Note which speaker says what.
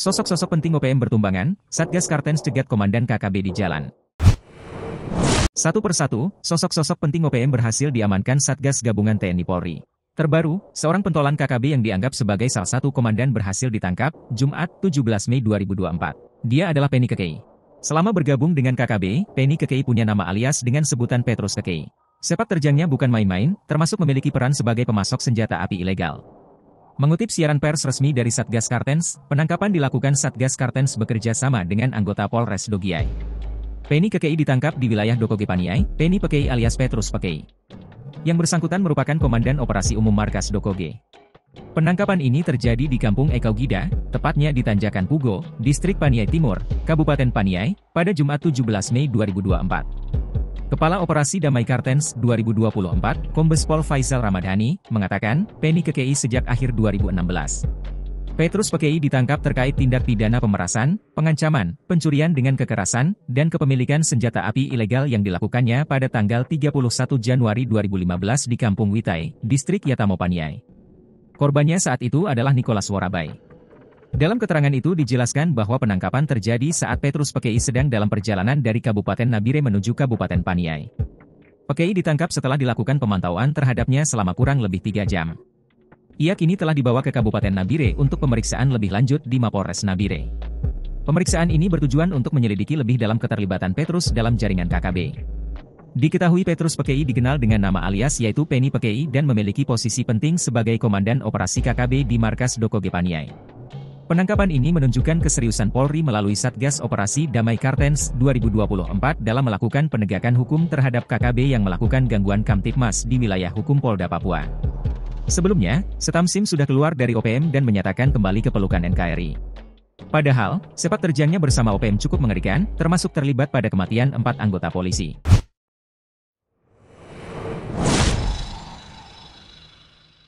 Speaker 1: Sosok-sosok penting OPM bertumbangan, Satgas Kartens cegat Komandan KKB di jalan. Satu persatu, sosok-sosok penting OPM berhasil diamankan Satgas Gabungan TNI Polri. Terbaru, seorang pentolan KKB yang dianggap sebagai salah satu komandan berhasil ditangkap, Jumat 17 Mei 2024. Dia adalah Penny Kekei. Selama bergabung dengan KKB, Penny Kekei punya nama alias dengan sebutan Petrus Kekei. Sepak terjangnya bukan main-main, termasuk memiliki peran sebagai pemasok senjata api ilegal. Mengutip siaran pers resmi dari Satgas Kartens, penangkapan dilakukan Satgas Kartens bekerja sama dengan anggota Polres Dogiai. Penny Kekei ditangkap di wilayah Dokoge Paniai, Penny Pekei alias Petrus Pekei. Yang bersangkutan merupakan Komandan Operasi Umum Markas Dokoge. Penangkapan ini terjadi di Kampung Ekaugida, tepatnya di Tanjakan Pugo, Distrik Paniai Timur, Kabupaten Paniai, pada Jumat 17 Mei 2024. Kepala Operasi Damai Kartens 2024, Kombes Pol Faisal Ramadhani, mengatakan, Penny KI sejak akhir 2016. Petrus Pekei ditangkap terkait tindak pidana pemerasan, pengancaman, pencurian dengan kekerasan, dan kepemilikan senjata api ilegal yang dilakukannya pada tanggal 31 Januari 2015 di Kampung Witai, Distrik Yatamopaniai. Korbannya saat itu adalah Nicholas Warabai. Dalam keterangan itu dijelaskan bahwa penangkapan terjadi saat Petrus Pekei sedang dalam perjalanan dari Kabupaten Nabire menuju Kabupaten Paniai. Pekei ditangkap setelah dilakukan pemantauan terhadapnya selama kurang lebih tiga jam. Ia kini telah dibawa ke Kabupaten Nabire untuk pemeriksaan lebih lanjut di Mapores Nabire. Pemeriksaan ini bertujuan untuk menyelidiki lebih dalam keterlibatan Petrus dalam jaringan KKB. Diketahui Petrus Pekei dikenal dengan nama alias yaitu Penny Pekei dan memiliki posisi penting sebagai komandan operasi KKB di markas Dokoge Paniai. Penangkapan ini menunjukkan keseriusan Polri melalui Satgas Operasi Damai Kartens 2024 dalam melakukan penegakan hukum terhadap KKB yang melakukan gangguan Kamtipmas di wilayah hukum Polda Papua. Sebelumnya, Setam Sim sudah keluar dari OPM dan menyatakan kembali ke pelukan NKRI. Padahal, sepak terjangnya bersama OPM cukup mengerikan, termasuk terlibat pada kematian empat anggota polisi.